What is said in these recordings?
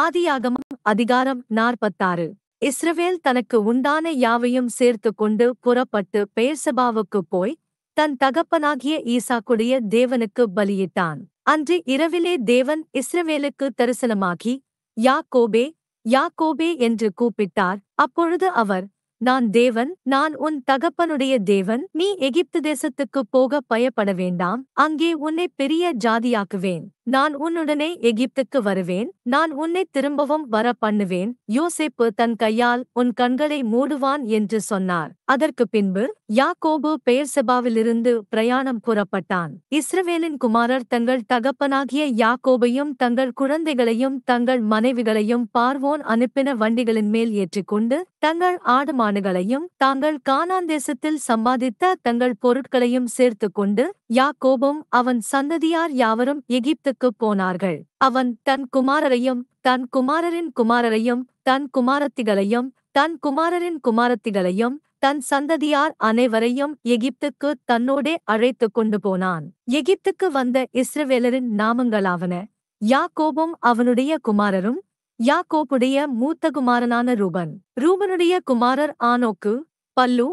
ஆதியாகமம் அதிகாரம் நாற்பத்தாறு இஸ்ரவேல் தனக்கு உண்டான யாவையும் சேர்த்து கொண்டு புறப்பட்டு பெயர்சபாவுக்கு போய் தன் தகப்பனாகிய ஈசாக்குடைய தேவனுக்கு பலியிட்டான் அன்று இரவிலே தேவன் இஸ்ரவேலுக்கு தரிசனமாகி யாக்கோபே யாக்கோபே என்று கூப்பிட்டார் அப்பொழுது அவர் நான் தேவன் நான் உன் தகப்பனுடைய தேவன் நீ எகிப்து தேசத்துக்குப் போக பயப்பட வேண்டாம் அங்கே உன்னை பெரிய ஜாதியாக்குவேன் நான் உன்னுடனே எகிப்துக்கு வருவேன் நான் உன்னை திரும்பவும் வர பண்ணுவேன் யோசேப்பு தன் கையால் உன் கண்களை மூடுவான் என்று சொன்னார் அதற்கு பின்பு யாக்கோபு பெயர்செபாவிலிருந்து பிரயாணம் புறப்பட்டான் இஸ்ரவேலின் குமாரர் தங்கள் தகப்பனாகிய யாக்கோபையும் தங்கள் குழந்தைகளையும் தங்கள் மனைவிகளையும் பார்வோன் அனுப்பின வண்டிகளின் மேல் ஏற்றிக்கொண்டு தங்கள் ஆடுமானுகளையும் தாங்கள் கானாந்தேசத்தில் சம்பாதித்த தங்கள் பொருட்களையும் கொண்டு யாக்கோபும் அவன் சந்ததியார் யாவரும் எகிப்து காட்டுக்குப் போனார்கள் அவன் தன் குமாரரையும் தன் குமாரரின் குமாரரையும் தன் குமாரத்திகளையும் தன் குமாரரின் குமாரத்திகளையும் தன் சந்ததியார் அனைவரையும் எகிப்துக்கு தன்னோடே அழைத்து கொண்டு போனான் எகிப்துக்கு வந்த இஸ்ரவேலரின் நாமங்களாவன யாக்கோபும் அவனுடைய குமாரரும் யாக்கோபுடைய மூத்த குமாரனான ரூபன் ரூபனுடைய குமாரர் ஆனோக்கு பல்லு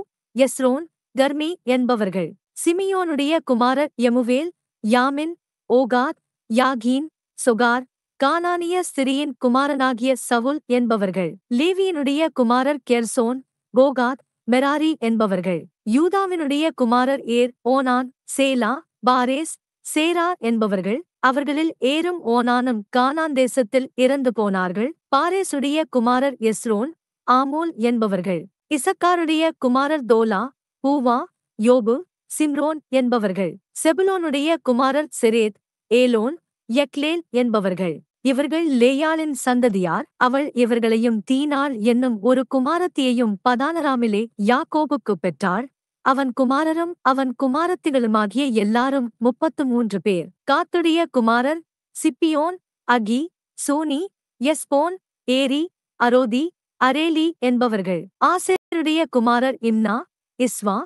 எஸ்ரோன் கர்மி என்பவர்கள் சிமியோனுடைய குமாரர் எமுவேல் யாமின் ஓகாத் யாகீன் சொகார் கானானிய சிறியின் குமாரனாகிய சவுல் என்பவர்கள் லேவியினுடைய குமாரர் கெர்சோன் கோகாத் மெராரி என்பவர்கள் யூதாவினுடைய குமாரர் ஏர் ஓனான் சேலா பாரேஸ் சேரா என்பவர்கள் அவர்களில் ஏரும் ஓனானும் கானான் தேசத்தில் இறந்து போனார்கள் பாரேசுடைய குமாரர் எஸ்ரோன் ஆமோல் என்பவர்கள் இசக்காருடைய குமாரர் தோலா பூவா யோபு சிம்ரோன் என்பவர்கள் செபுலோனுடைய குமாரர் செரேத் ஏலோன் யக்லேன் என்பவர்கள் இவர்கள் லேயாளின் சந்ததியார் அவள் இவர்களையும் தீனாள் என்னும் ஒரு குமாரத்தியையும் பதானராமிலே யாக்கோபுக்கு பெற்றாள் அவன் குமாரரும் அவன் குமாரத்திகளுமாகிய எல்லாரும் முப்பத்து மூன்று பேர் காத்துடைய குமாரர் சிப்பியோன் அகி சோனி எஸ்போன் ஏரி அரோதி அரேலி என்பவர்கள் ஆசிரியருடைய குமாரர் இம்னா இஸ்வா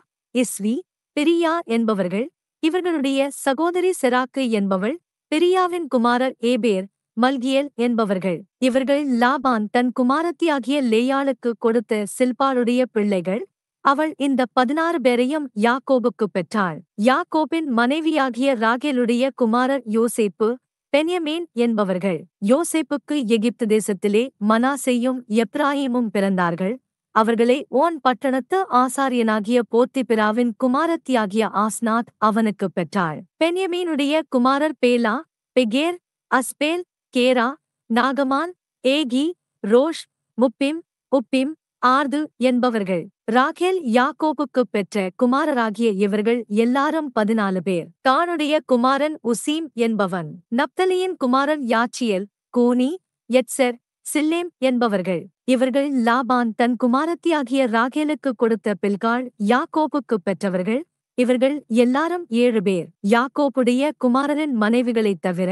இஸ்வி பிரியா என்பவர்கள் இவர்களுடைய சகோதரி செராக்கு என்பவள் பெரியாவின் குமாரர் ஏபேர் மல்கியல் என்பவர்கள் இவர்கள் லாபான் தன் குமாரத்தியாகிய லேயாளுக்கு கொடுத்த சில்பாளுடைய பிள்ளைகள் அவள் இந்த பதினாறு பேரையும் யாக்கோபுக்கு பெற்றாள் யாக்கோபின் மனைவியாகிய ராகேலுடைய குமாரர் யோசேப்பு பென்யமேன் என்பவர்கள் யோசேப்புக்கு எகிப்து தேசத்திலே மனாசேயும் எப்ராஹிமும் பிறந்தார்கள் அவர்களை ஓன் பட்டணத்து ஆசாரியனாகிய போத்திபிராவின் குமாரத்தியாகிய ஆஸ்நாத் அவனுக்கு பெற்றாள் பென்யமீனுடைய குமாரர் பேலா பெகேர் அஸ்பேல் கேரா நாகமான் ஏகி ரோஷ் முப்பிம் உப்பிம் ஆர்து என்பவர்கள் ராகேல் யாக்கோபுக்கு பெற்ற குமாரராகிய இவர்கள் எல்லாரும் பதினாலு பேர் தானுடைய குமாரன் உசீம் என்பவன் நப்தலியின் குமாரன் யாச்சியல் கூனி எட்சர் சில்லேம் என்பவர்கள் இவர்கள் லாபான் தன் குமாரத்தியாகிய ராகேலுக்கு கொடுத்த பில்கால் யாக்கோபுக்கு பெற்றவர்கள் இவர்கள் எல்லாரும் ஏழு பேர் யாக்கோபுடைய குமாரரின் மனைவிகளைத் தவிர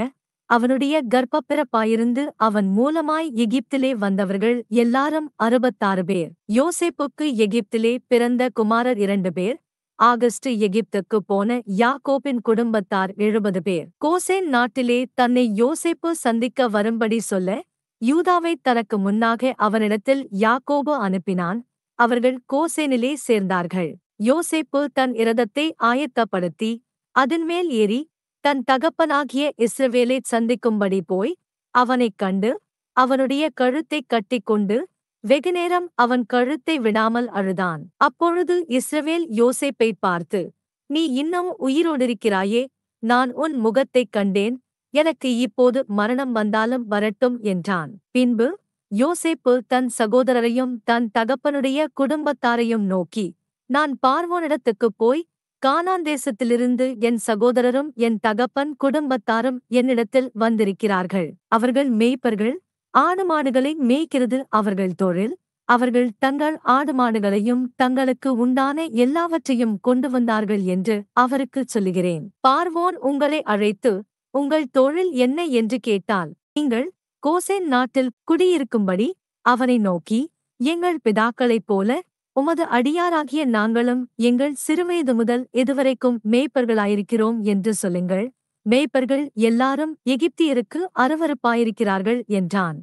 அவனுடைய கர்ப்பப்பிறப்பாயிருந்து அவன் மூலமாய் எகிப்திலே வந்தவர்கள் எல்லாரும் அறுபத்தாறு பேர் யோசேப்புக்கு எகிப்திலே பிறந்த குமாரர் இரண்டு பேர் ஆகஸ்ட் எகிப்துக்கு போன யாக்கோபின் குடும்பத்தார் எழுபது பேர் கோசேன் நாட்டிலே தன்னை யோசேப்பு சந்திக்க வரும்படி சொல்ல யூதாவை தனக்கு முன்னாக அவனிடத்தில் யாக்கோபு அனுப்பினான் அவர்கள் கோசேனிலே சேர்ந்தார்கள் யோசேப்பு தன் இரதத்தை ஆயத்தப்படுத்தி அதன்மேல் ஏறி தன் தகப்பனாகிய இஸ்ரவேலை சந்திக்கும்படி போய் அவனைக் கண்டு அவனுடைய கழுத்தைக் கட்டிக்கொண்டு வெகுநேரம் அவன் கழுத்தை விடாமல் அழுதான் அப்பொழுது இஸ்ரவேல் யோசேப்பை பார்த்து நீ இன்னும் உயிரோடிருக்கிறாயே நான் உன் முகத்தைக் கண்டேன் எனக்கு இப்போது மரணம் வந்தாலும் வரட்டும் என்றான் பின்பு யோசேப்பு தன் சகோதரரையும் தன் தகப்பனுடைய குடும்பத்தாரையும் நோக்கி நான் பார்வோனிடத்துக்குப் போய் கானாந்தேசத்திலிருந்து என் சகோதரரும் என் தகப்பன் குடும்பத்தாரும் என்னிடத்தில் வந்திருக்கிறார்கள் அவர்கள் மேய்ப்பர்கள் ஆடு மாடுகளை மேய்க்கிறது அவர்கள் தொழில் அவர்கள் தங்கள் ஆடு மாடுகளையும் தங்களுக்கு உண்டான எல்லாவற்றையும் கொண்டு வந்தார்கள் என்று அவருக்குச் சொல்லுகிறேன் பார்வோன் உங்களை அழைத்து உங்கள் தொழில் என்ன என்று கேட்டால் நீங்கள் கோசேன் நாட்டில் குடியிருக்கும்படி அவனை நோக்கி எங்கள் பிதாக்களைப் போல உமது அடியாராகிய நாங்களும் எங்கள் சிறுவயது முதல் இதுவரைக்கும் மேய்ப்பர்களாயிருக்கிறோம் என்று சொல்லுங்கள் மேய்ப்பர்கள் எல்லாரும் எகிப்தியருக்கு அருவறுப்பாயிருக்கிறார்கள் என்றான்